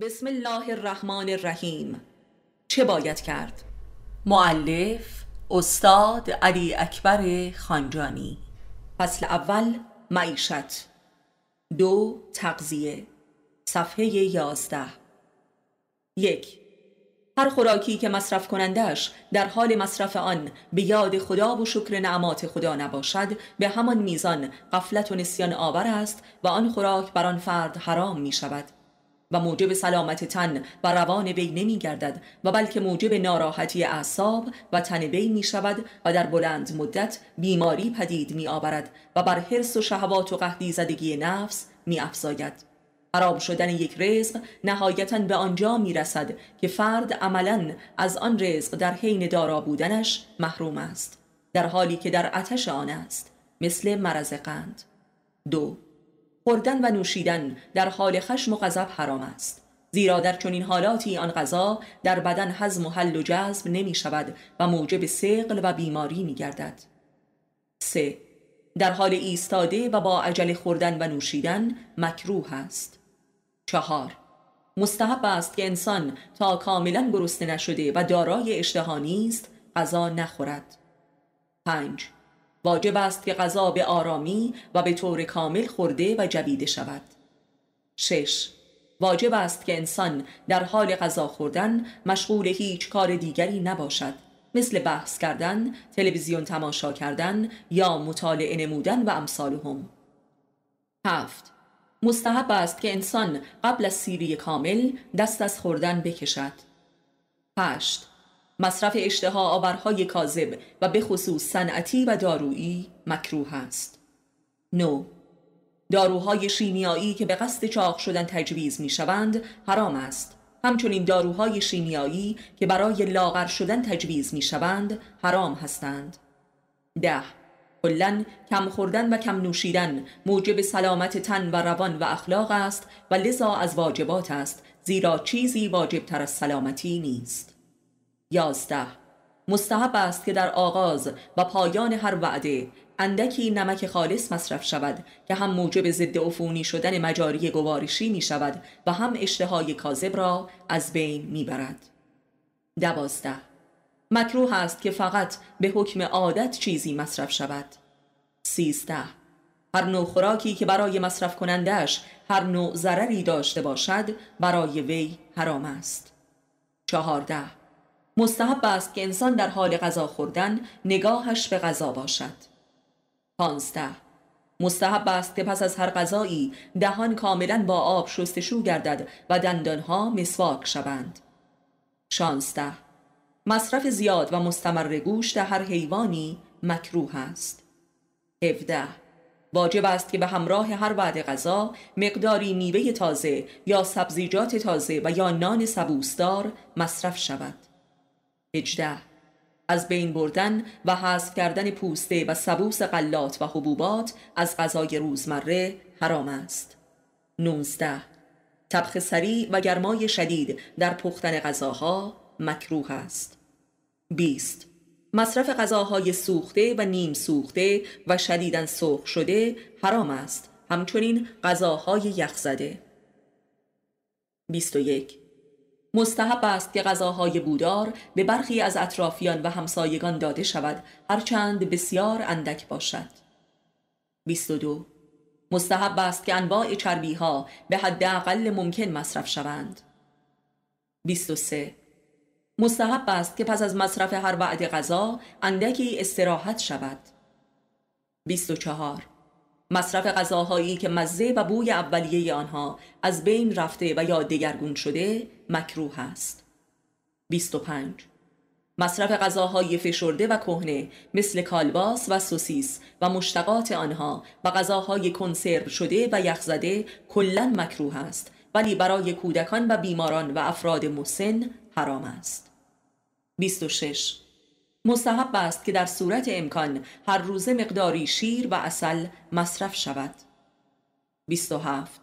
بسم الله الرحمن الرحیم چه باید کرد؟ معلف استاد علی اکبر خانجانی فصل اول معیشت دو تغذیه صفحه یازده یک هر خوراکی که مصرف کنندش در حال مصرف آن به یاد خدا و شکر نعمات خدا نباشد به همان میزان قفلت و نسیان آور است و آن خوراک بر آن فرد حرام می شود و موجب سلامت تن و روان وی نمی گردد و بلکه موجب ناراحتی اعصاب و تن وی می شود و در بلند مدت بیماری پدید می آورد و بر حرس و شهوات و قهدی زدگی نفس می افزاید. خراب شدن یک رزق نهایتا به آنجا می رسد که فرد عملا از آن رزق در حین دارا بودنش محروم است در حالی که در آتش آن است مثل مرض قند دو خوردن و نوشیدن در حال خشم و غضب حرام است زیرا در چنین حالاتی آن غذا در بدن هضم و حل و جذب نمی شود و موجب سقل و بیماری می گردد 3. در حال ایستاده و با عجل خوردن و نوشیدن مکروه است چهار مستحب است که انسان تا کاملا گرسنه نشده و دارای اشتها نیست غذا نخورد پنج واجب است که غذا به آرامی و به طور کامل خورده و جویده شود. 6. واجب است که انسان در حال غذا خوردن مشغول هیچ کار دیگری نباشد مثل بحث کردن، تلویزیون تماشا کردن یا مطالعه نمودن و امثالهم. 7. مستحب است که انسان قبل از سیری کامل دست از خوردن بکشد. 8. مصرف اشتها آورهای کاذب و به خصوص صنعتی و دارویی مکروه است. 9. داروهای شیمیایی که به قصد چاق شدن تجویز می شوند حرام است. همچنین داروهای شیمیایی که برای لاغر شدن تجویز می شوند حرام هستند. ده، کلا کم خوردن و کم نوشیدن موجب سلامت تن و روان و اخلاق است و لذا از واجبات است زیرا چیزی واجب تر از سلامتی نیست. یازده مستحب است که در آغاز و پایان هر وعده اندکی نمک خالص مصرف شود که هم موجب ضد عفونی شدن مجاری گوارشی می شود و هم اشتهای کاذب را از بین می برد. دوازده مکروه است که فقط به حکم عادت چیزی مصرف شود. سیزده هر نوع خوراکی که برای مصرف کنندش هر نوع ضرری داشته باشد برای وی حرام است. چهارده مستحب است که انسان در حال غذا خوردن نگاهش به غذا باشد. 15. مستحب است که پس از هر غذایی دهان کاملا با آب شستشو گردد و دندانها مسواک شوند. 16. مصرف زیاد و مستمر گوشت هر حیوانی مکروه است. 17. واجب است که به همراه هر وعده غذا مقداری میوه تازه یا سبزیجات تازه و یا نان سبوسدار مصرف شود. 18 از بین بردن و حذف کردن پوسته و سبوس غلات و حبوبات از غذای روزمره حرام است 19 طبخ سریع و گرمای شدید در پختن غذاها مکروه است 20 مصرف غذاهای سوخته و نیم سوخته و شدیدن سرخ شده حرام است همچنین غذاهای یخ زده 21 مستحب است که غذاهای بودار به برخی از اطرافیان و همسایگان داده شود هرچند بسیار اندک باشد 22 مستحب است که انواع چربی ها به حد اقل ممکن مصرف شوند 23 مستحب است که پس از مصرف هر وعده غذا اندکی استراحت شود 24 مصرف غذاهایی که مزه و بوی اولیه آنها از بین رفته و یا دگرگون شده مکروه است 25 مصرف غذاهای فشرده و کهنه مثل کالباس و سوسیس و مشتقات آنها و غذاهای کنسرو شده و یخزده کلا مکروه است ولی برای کودکان و بیماران و افراد مسن حرام است 26 مستحب است که در صورت امکان هر روزه مقداری شیر و اصل مصرف شود 27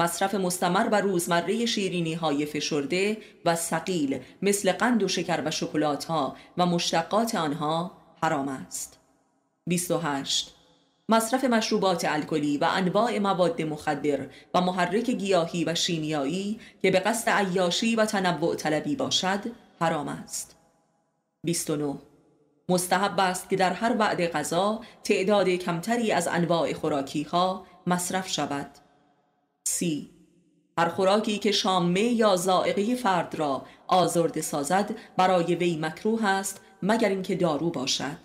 مصرف مستمر و روزمره شیرینی های فشرده و سقیل مثل قند و شکر و شکلات ها و مشتقات آنها حرام است 28 مصرف مشروبات الکلی و انواع مواد مخدر و محرک گیاهی و شیمیایی که به قصد عیاشی و تنوع طلبی باشد حرام است 29 مستحب است که در هر وعده غذا تعداد کمتری از انواع خوراکی ها مصرف شود سی هر خوراکی که شامه یا زائقه فرد را آزرده سازد برای وی مکروه است مگر اینکه دارو باشد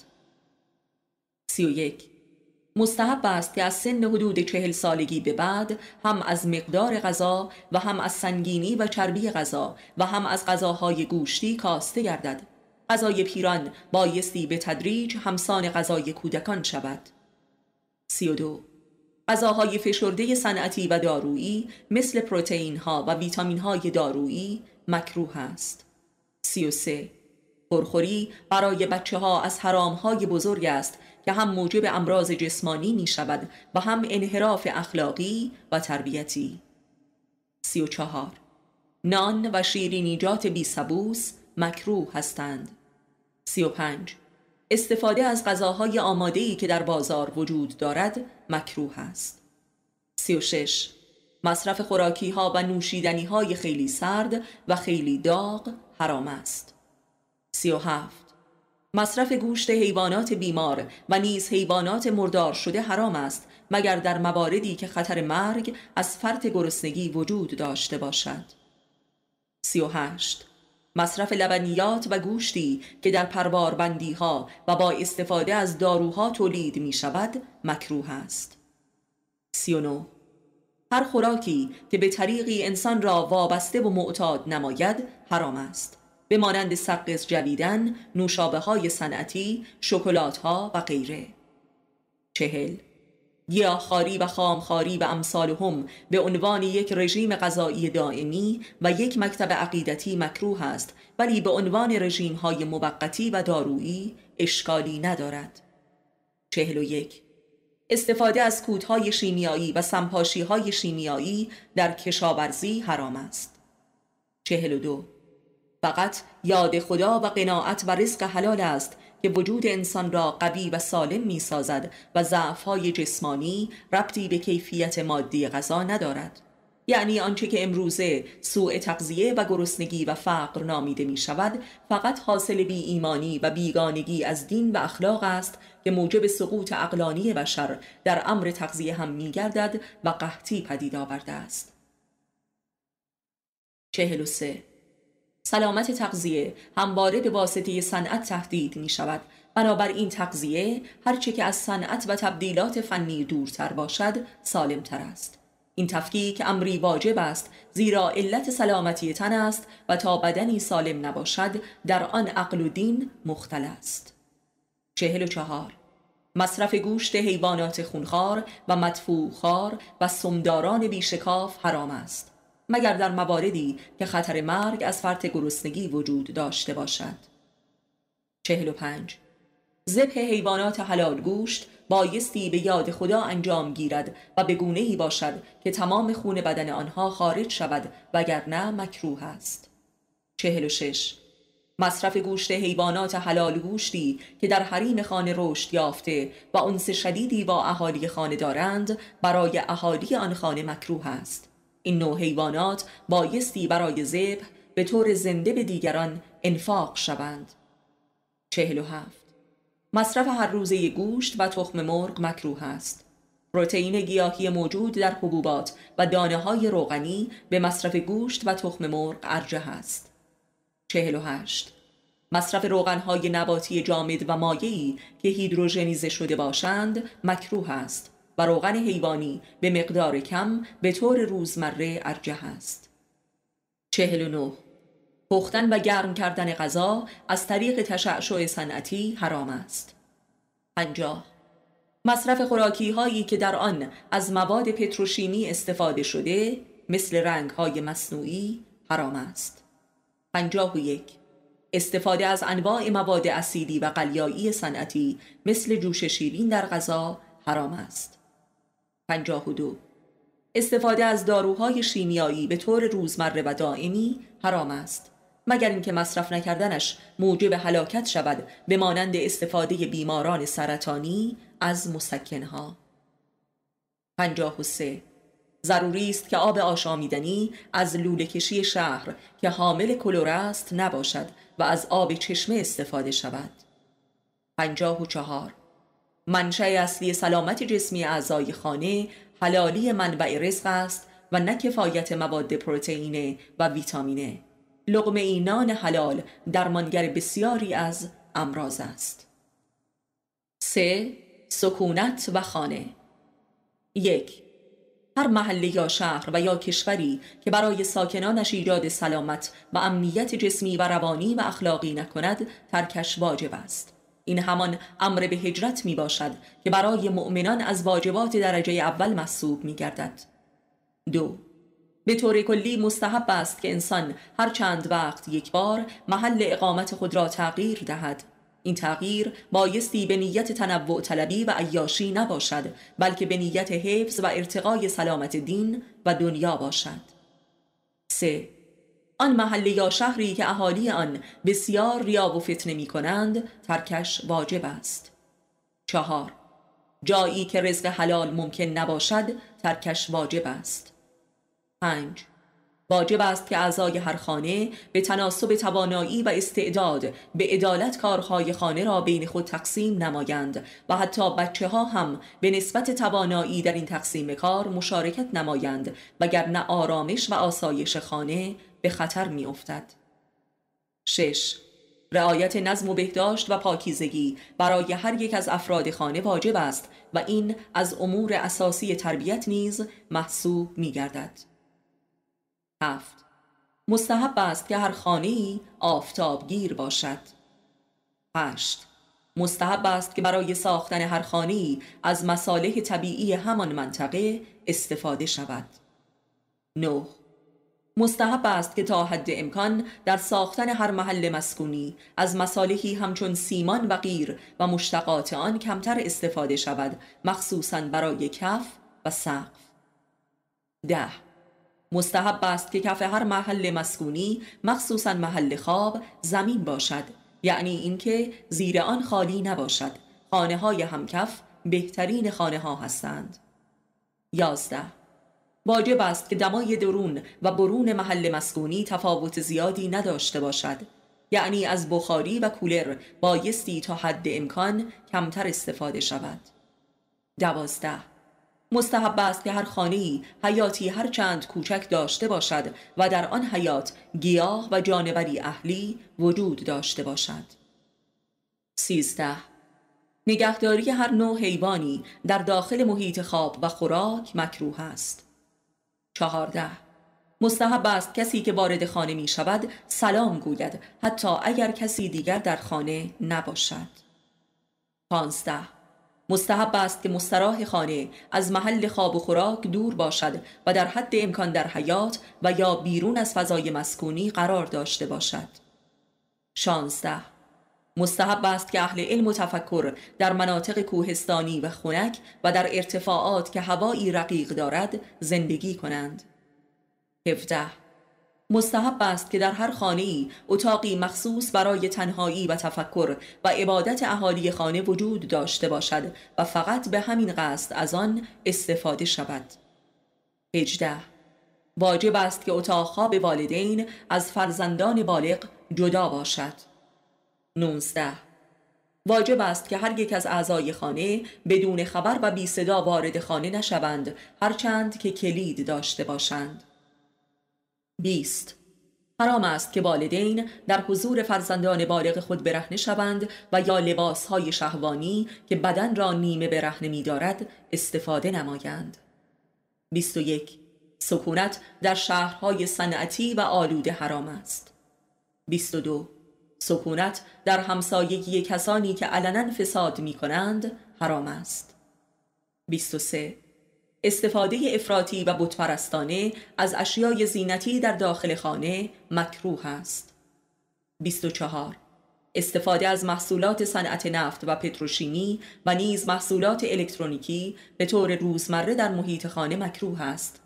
سی و یک مستحب است که از سن حدود چهل سالگی به بعد هم از مقدار غذا و هم از سنگینی و چربی غذا و هم از غذاهای گوشتی کاسته گردد غذای پیران بایستی به تدریج همسان غذای کودکان شود سی و دو غذاهای فشرده صنعتی و دارویی مثل پروتئین ها و ویتامین های دارویی مکروه است. 33 پرخوری برای بچه ها از حرام های بزرگ است که هم موجب امراض جسمانی می شود و هم انحراف اخلاقی و تربیتی. 34 نان و شیرینیجات بی سبوس مکروه هستند. 35 استفاده از غذاهای ای که در بازار وجود دارد مکروه است. 36. مصرف خوراکی ها و نوشیدنی های خیلی سرد و خیلی داغ حرام است. 37. مصرف گوشت حیوانات بیمار و نیز حیوانات مردار شده حرام است مگر در مواردی که خطر مرگ از فرط گرسنگی وجود داشته باشد. 38. مصرف لبنیات و گوشتی که در بندی ها و با استفاده از داروها تولید می شود مکروه است. 39. هر خوراکی که به طریقی انسان را وابسته و معتاد نماید حرام است. به مانند سقز جویدن، نوشابه های صنعتی، شکلات ها و غیره. چهل گیاهخواری و خامخواری و امثال هم به عنوان یک رژیم غذایی دائمی و یک مکتب عقیدتی مکروه است ولی به عنوان رژیم های موقتی و دارویی اشکالی ندارد. یک استفاده از کودهای شیمیایی و سمپاشی های شیمیایی در کشاورزی حرام است. دو فقط یاد خدا و قناعت و رزق حلال است که وجود انسان را قوی و سالم می سازد و ضعفهای جسمانی ربطی به کیفیت مادی غذا ندارد یعنی آنچه که امروزه سوء تغذیه و گرسنگی و فقر نامیده می شود فقط حاصل بی ایمانی و بیگانگی از دین و اخلاق است که موجب سقوط اقلانی بشر در امر تغذیه هم می گردد و قحطی پدید آورده است 43 سلامت تغذیه همواره به واسطه صنعت تهدید می شود بنابر این تغذیه هرچه که از صنعت و تبدیلات فنی دورتر باشد سالم تر است این تفکیک امری واجب است زیرا علت سلامتی تن است و تا بدنی سالم نباشد در آن عقل و دین مختل است چهل و چهار مصرف گوشت حیوانات خونخوار و مدفوع خار و سمداران بیشکاف حرام است مگر در مواردی که خطر مرگ از فرط گرسنگی وجود داشته باشد. 45 زبه حیوانات حلال گوشت بایستی به یاد خدا انجام گیرد و به گونه ای باشد که تمام خون بدن آنها خارج شود وگرنه مکروه است. 46 مصرف گوشت حیوانات حلال گوشتی که در حریم خانه رشد یافته و انس شدیدی با اهالی خانه دارند برای اهالی آن خانه مکروه است این نوع حیوانات بایستی برای ذبح به طور زنده به دیگران انفاق شوند. چهل و هفت مصرف هر روزه گوشت و تخم مرغ مکروه است. پروتئین گیاهی موجود در حبوبات و دانه های روغنی به مصرف گوشت و تخم مرغ ارجه است. چهل و هشت مصرف های نباتی جامد و مایعی که هیدروژنیزه شده باشند مکروه است و روغن حیوانی به مقدار کم به طور روزمره ارجه است. 49. پختن و گرم کردن غذا از طریق تشعشع صنعتی حرام است. 50. مصرف خوراکی هایی که در آن از مواد پتروشیمی استفاده شده مثل رنگ های مصنوعی حرام است. 51. استفاده از انواع مواد اسیدی و قلیایی صنعتی مثل جوش شیرین در غذا حرام است. 52 استفاده از داروهای شیمیایی به طور روزمره و دائمی حرام است مگر اینکه مصرف نکردنش موجب هلاکت شود به مانند استفاده بیماران سرطانی از مسکنها 53 ضروری است که آب آشامیدنی از لوله کشی شهر که حامل کلور است نباشد و از آب چشمه استفاده شود 54 منشأ اصلی سلامت جسمی اعضای خانه حلالی منبع رزق است و نه کفایت مواد پروتئینه و ویتامینه لقمه اینان حلال درمانگر بسیاری از امراض است 3. سکونت و خانه یک هر محله یا شهر و یا کشوری که برای ساکنانش ایجاد سلامت و امنیت جسمی و روانی و اخلاقی نکند ترکش واجب است این همان امر به هجرت می باشد که برای مؤمنان از واجبات درجه اول محسوب می گردد. دو به طور کلی مستحب است که انسان هر چند وقت یک بار محل اقامت خود را تغییر دهد این تغییر بایستی به نیت تنوع طلبی و عیاشی نباشد بلکه به نیت حفظ و ارتقای سلامت دین و دنیا باشد سه آن محله یا شهری که اهالی آن بسیار ریا و فتنه می کنند ترکش واجب است چهار جایی که رزق حلال ممکن نباشد ترکش واجب است پنج واجب است که اعضای هر خانه به تناسب توانایی و استعداد به عدالت کارهای خانه را بین خود تقسیم نمایند و حتی بچه ها هم به نسبت توانایی در این تقسیم کار مشارکت نمایند وگرنه آرامش و آسایش خانه به خطر می 6. رعایت نظم و بهداشت و پاکیزگی برای هر یک از افراد خانه واجب است و این از امور اساسی تربیت نیز محسوب می گردد. 7. مستحب است که هر خانه ای گیر باشد. 8. مستحب است که برای ساختن هر خانه ای از مصالح طبیعی همان منطقه استفاده شود. نه. مستحب است که تا حد امکان در ساختن هر محل مسکونی از مصالحی همچون سیمان و غیر و مشتقات آن کمتر استفاده شود مخصوصا برای کف و سقف ده مستحب است که کف هر محل مسکونی مخصوصا محل خواب زمین باشد یعنی اینکه زیر آن خالی نباشد خانه های همکف بهترین خانه ها هستند یازده واجب است که دمای درون و برون محل مسکونی تفاوت زیادی نداشته باشد یعنی از بخاری و کولر بایستی تا حد امکان کمتر استفاده شود دوازده مستحب است که هر خانه حیاتی هر چند کوچک داشته باشد و در آن حیات گیاه و جانوری اهلی وجود داشته باشد سیزده نگهداری هر نوع حیوانی در داخل محیط خواب و خوراک مکروه است چهارده مستحب است کسی که وارد خانه می شود سلام گوید حتی اگر کسی دیگر در خانه نباشد پانزده مستحب است که مستراح خانه از محل خواب و خوراک دور باشد و در حد امکان در حیات و یا بیرون از فضای مسکونی قرار داشته باشد شانزده مستحب است که اهل علم و تفکر در مناطق کوهستانی و خنک و در ارتفاعات که هوایی رقیق دارد زندگی کنند 17 مستحب است که در هر خانه ای اتاقی مخصوص برای تنهایی و تفکر و عبادت اهالی خانه وجود داشته باشد و فقط به همین قصد از آن استفاده شود 18 واجب است که اتاقها به والدین از فرزندان بالغ جدا باشد 19 واجب است که هر یک از اعضای خانه بدون خبر و بی صدا وارد خانه نشوند هرچند که کلید داشته باشند 20 حرام است که والدین در حضور فرزندان بالغ خود برهنه شوند و یا لباس های شهوانی که بدن را نیمه برهنه می دارد استفاده نمایند 21 سکونت در شهرهای صنعتی و آلوده حرام است 22 سکونت در همسایگی کسانی که علنا فساد می کنند حرام است 23 استفاده افراطی و بتپرستانه از اشیای زینتی در داخل خانه مکروه است 24 استفاده از محصولات صنعت نفت و پتروشیمی و نیز محصولات الکترونیکی به طور روزمره در محیط خانه مکروه است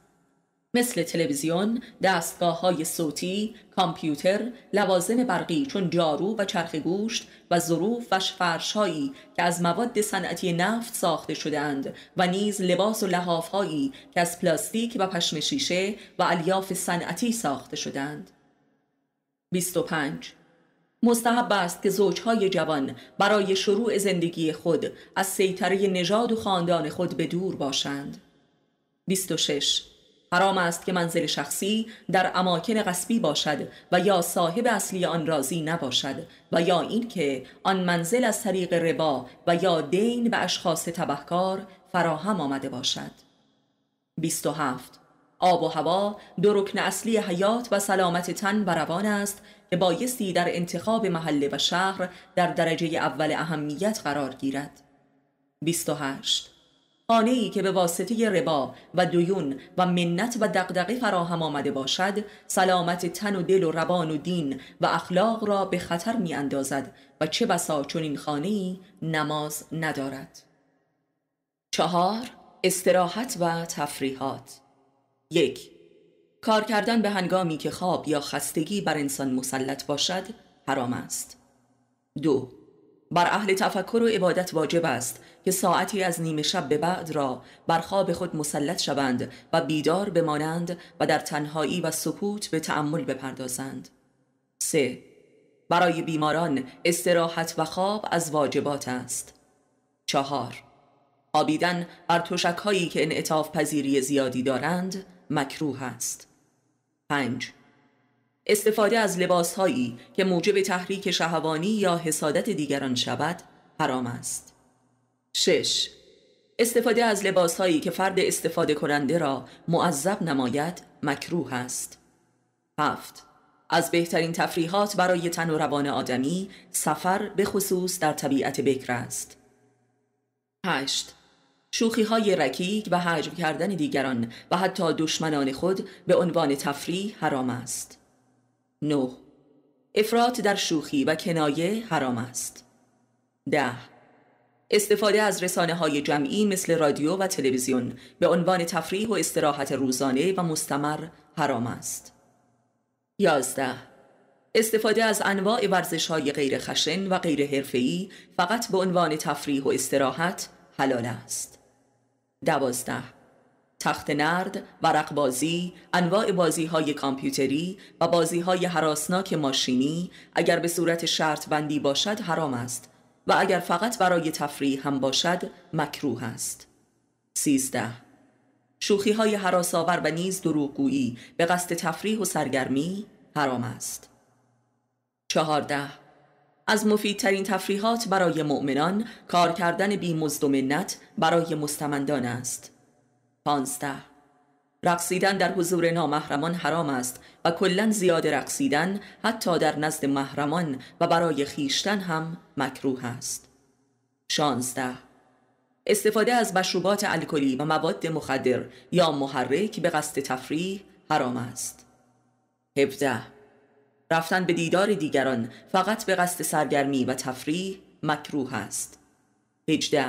مثل تلویزیون، دستگاه های صوتی، کامپیوتر، لوازم برقی چون جارو و چرخ گوشت و ظروف و هایی که از مواد صنعتی نفت ساخته شدهاند و نیز لباس و هایی که از پلاستیک و پشم شیشه و الیاف صنعتی ساخته شدهاند. 25 مستحب است که زوجهای جوان برای شروع زندگی خود از سیطره نژاد و خاندان خود به دور باشند. 26 حرام است که منزل شخصی در اماکن قصبی باشد و یا صاحب اصلی آن راضی نباشد و یا اینکه آن منزل از طریق ربا و یا دین به اشخاص تبهکار فراهم آمده باشد 27 آب و هوا دو رکن اصلی حیات و سلامت تن و روان است که بایستی در انتخاب محله و شهر در درجه اول اهمیت قرار گیرد 28 خانه که به واسطه ربا و دیون و منت و دقدقه فراهم آمده باشد سلامت تن و دل و روان و دین و اخلاق را به خطر می اندازد و چه بسا چنین خانه ای نماز ندارد چهار استراحت و تفریحات یک کار کردن به هنگامی که خواب یا خستگی بر انسان مسلط باشد حرام است دو بر اهل تفکر و عبادت واجب است که ساعتی از نیمه شب به بعد را بر خواب خود مسلط شوند و بیدار بمانند و در تنهایی و سکوت به تأمل بپردازند 3. برای بیماران استراحت و خواب از واجبات است چهار آبیدن بر تشکهایی که انعطاف پذیری زیادی دارند مکروه است 5. استفاده از لباسهایی که موجب تحریک شهوانی یا حسادت دیگران شود حرام است 6. استفاده از لباس هایی که فرد استفاده کننده را معذب نماید مکروه است. 7. از بهترین تفریحات برای تن و روان آدمی سفر به خصوص در طبیعت بکر است. 8. شوخی های رکیک و حجم کردن دیگران و حتی دشمنان خود به عنوان تفریح حرام است. 9. افراط در شوخی و کنایه حرام است. 10. استفاده از رسانه های جمعی مثل رادیو و تلویزیون به عنوان تفریح و استراحت روزانه و مستمر حرام است. 11. استفاده از انواع ورزش های غیر خشن و غیر حرفه‌ای فقط به عنوان تفریح و استراحت حلال است. 12. تخت نرد، ورق بازی، انواع بازی های کامپیوتری و بازی های حراسناک ماشینی اگر به صورت شرط بندی باشد حرام است و اگر فقط برای تفریح هم باشد مکروه است. 13. شوخی های حراساور و نیز دروغگویی به قصد تفریح و سرگرمی حرام است. چهارده از مفیدترین تفریحات برای مؤمنان کار کردن بی برای مستمندان است. 15. رقصیدن در حضور نامحرمان حرام است و کلا زیاد رقصیدن حتی در نزد محرمان و برای خیشتن هم مکروه است. 16. استفاده از مشروبات الکلی و مواد مخدر یا محرک به قصد تفریح حرام است. 17. رفتن به دیدار دیگران فقط به قصد سرگرمی و تفریح مکروه است. 18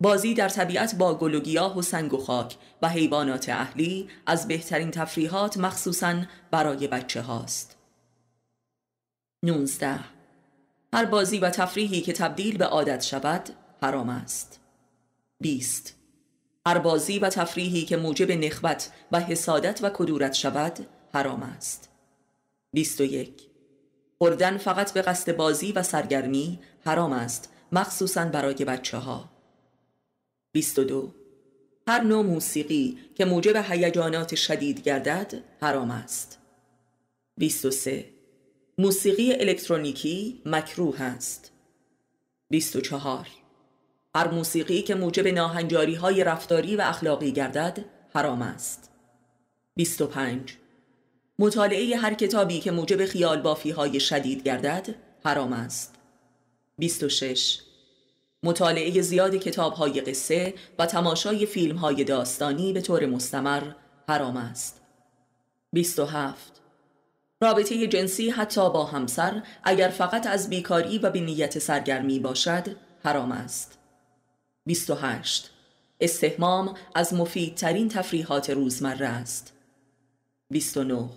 بازی در طبیعت با گل و گیاه و سنگ و خاک و حیوانات اهلی از بهترین تفریحات مخصوصا برای بچه هاست. 19. هر بازی و تفریحی که تبدیل به عادت شود حرام است. 20. هر بازی و تفریحی که موجب نخبت و حسادت و کدورت شود حرام است. 21. خوردن فقط به قصد بازی و سرگرمی حرام است مخصوصا برای بچه ها. 22 هر نوع موسیقی که موجب هیجانات شدید گردد حرام است 23 موسیقی الکترونیکی مکروه است 24 هر موسیقی که موجب ناهنجاری های رفتاری و اخلاقی گردد حرام است 25 مطالعه هر کتابی که موجب خیال بافی های شدید گردد حرام است 26 مطالعه زیاد های قصه و تماشای های داستانی به طور مستمر حرام است 27 رابطه جنسی حتی با همسر اگر فقط از بیکاری و به نیت سرگرمی باشد حرام است 28 استهمام از مفیدترین تفریحات روزمره است 29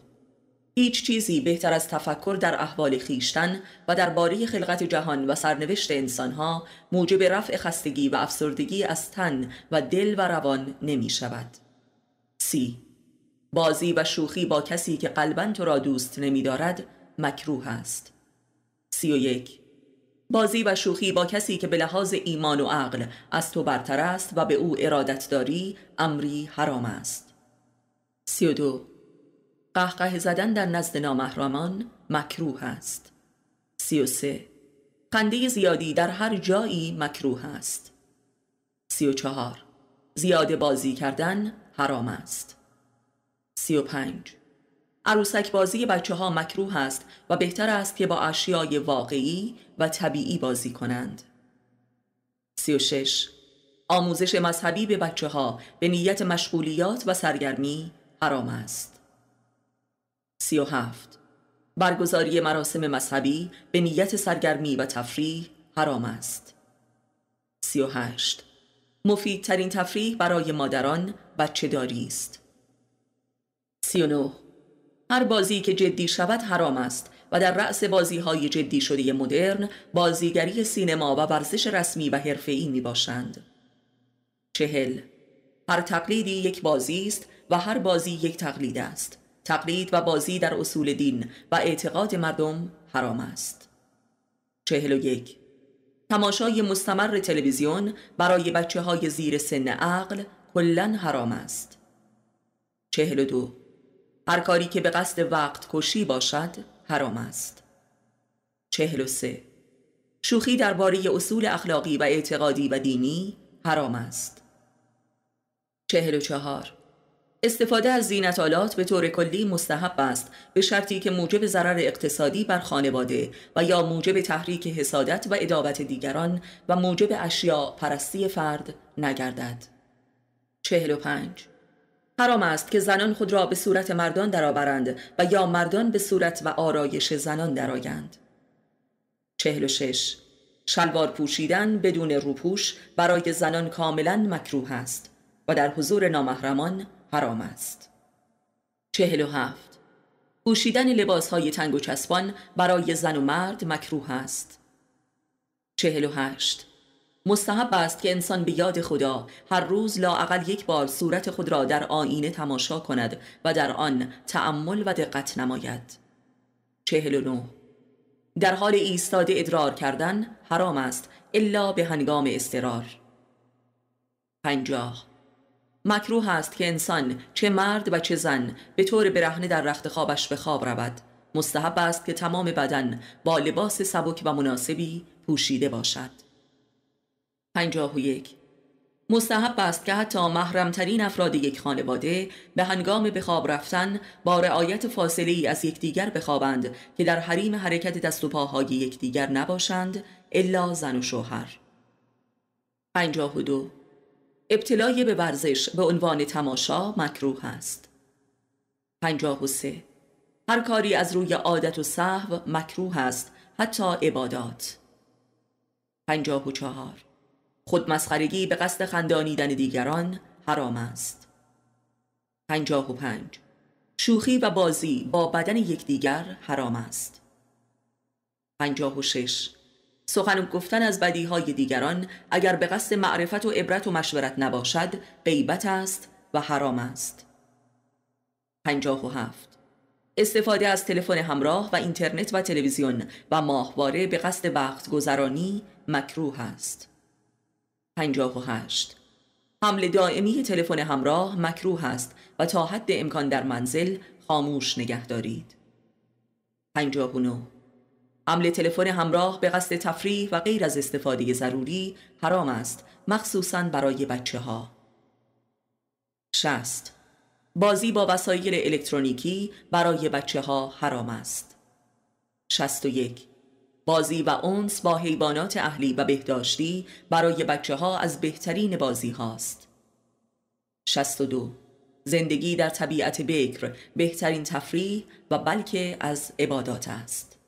هیچ چیزی بهتر از تفکر در احوال خیشتن و باری خلقت جهان و سرنوشت انسانها موجب رفع خستگی و افسردگی از تن و دل و روان نمی شود. سی بازی و شوخی با کسی که قلبا تو را دوست نمی دارد مکروه است. سی و یک بازی و شوخی با کسی که به لحاظ ایمان و عقل از تو برتر است و به او ارادت داری امری حرام است. سی و دو قهقه زدن در نزد نامحرمان مکروه است. 33 قنده زیادی در هر جایی مکروه است. 34 زیاده بازی کردن حرام است. 35 عروسک بازی بچه ها مکروه است و بهتر است که با اشیای واقعی و طبیعی بازی کنند. 36 آموزش مذهبی به بچه ها به نیت مشغولیات و سرگرمی حرام است. 37. برگزاری مراسم مذهبی به نیت سرگرمی و تفریح حرام است 38. مفیدترین تفریح برای مادران بچه داری است 39. هر بازی که جدی شود حرام است و در رأس بازی های جدی شده مدرن بازیگری سینما و ورزش رسمی و حرفه‌ای می باشند. چهل هر تقلیدی یک بازی است و هر بازی یک تقلید است. تقلید و بازی در اصول دین و اعتقاد مردم حرام است. چهل و یک تماشای مستمر تلویزیون برای بچه های زیر سن عقل کلا حرام است. چهل و دو هر کاری که به قصد وقت کشی باشد حرام است. چهل و سه شوخی درباره اصول اخلاقی و اعتقادی و دینی حرام است. چهل چهار استفاده از زینت آلات به طور کلی مستحب است به شرطی که موجب ضرر اقتصادی بر خانواده و یا موجب تحریک حسادت و ادابت دیگران و موجب اشیاء پرستی فرد نگردد. 45 حرام است که زنان خود را به صورت مردان درآورند و یا مردان به صورت و آرایش زنان درآیند. 46 شلوار پوشیدن بدون روپوش برای زنان کاملا مکروه است و در حضور نامحرمان حرام است چهل هفت پوشیدن لباس های تنگ و چسبان برای زن و مرد مکروه است چهل و هشت مستحب است که انسان به یاد خدا هر روز لااقل یک بار صورت خود را در آینه تماشا کند و در آن تأمل و دقت نماید چهل و در حال ایستاده ادرار کردن حرام است الا به هنگام استرار پنجاه مکروه است که انسان چه مرد و چه زن به طور برهنه در رخت خوابش به خواب رود مستحب است که تمام بدن با لباس سبک و مناسبی پوشیده باشد 51 مستحب است که حتی محرمترین افراد یک خانواده به هنگام به خواب رفتن با رعایت فاصله ای از یکدیگر بخوابند که در حریم حرکت دست و پاهای یکدیگر نباشند الا زن و شوهر دو ابتلای به ورزش به عنوان تماشا مکروه است 53 هر کاری از روی عادت و صحو مکروه است حتی عبادات 54 خودمسخرگی به قصد خندانیدن دیگران حرام است 55 شوخی و بازی با بدن یکدیگر حرام است 56 سخن گفتن از بدیهای دیگران اگر به قصد معرفت و عبرت و مشورت نباشد غیبت است و حرام است پنجاه و هفت استفاده از تلفن همراه و اینترنت و تلویزیون و ماهواره به قصد وقت گذرانی مکروه است 58 حمل دائمی تلفن همراه مکروه است و تا حد امکان در منزل خاموش نگه دارید 59 حمل تلفن همراه به قصد تفریح و غیر از استفاده ضروری حرام است مخصوصا برای بچه ها. شست بازی با وسایل الکترونیکی برای بچه ها حرام است. یک بازی و اونس با حیوانات اهلی و بهداشتی برای بچه ها از بهترین بازی هاست. دو زندگی در طبیعت بکر بهترین تفریح و بلکه از عبادات است.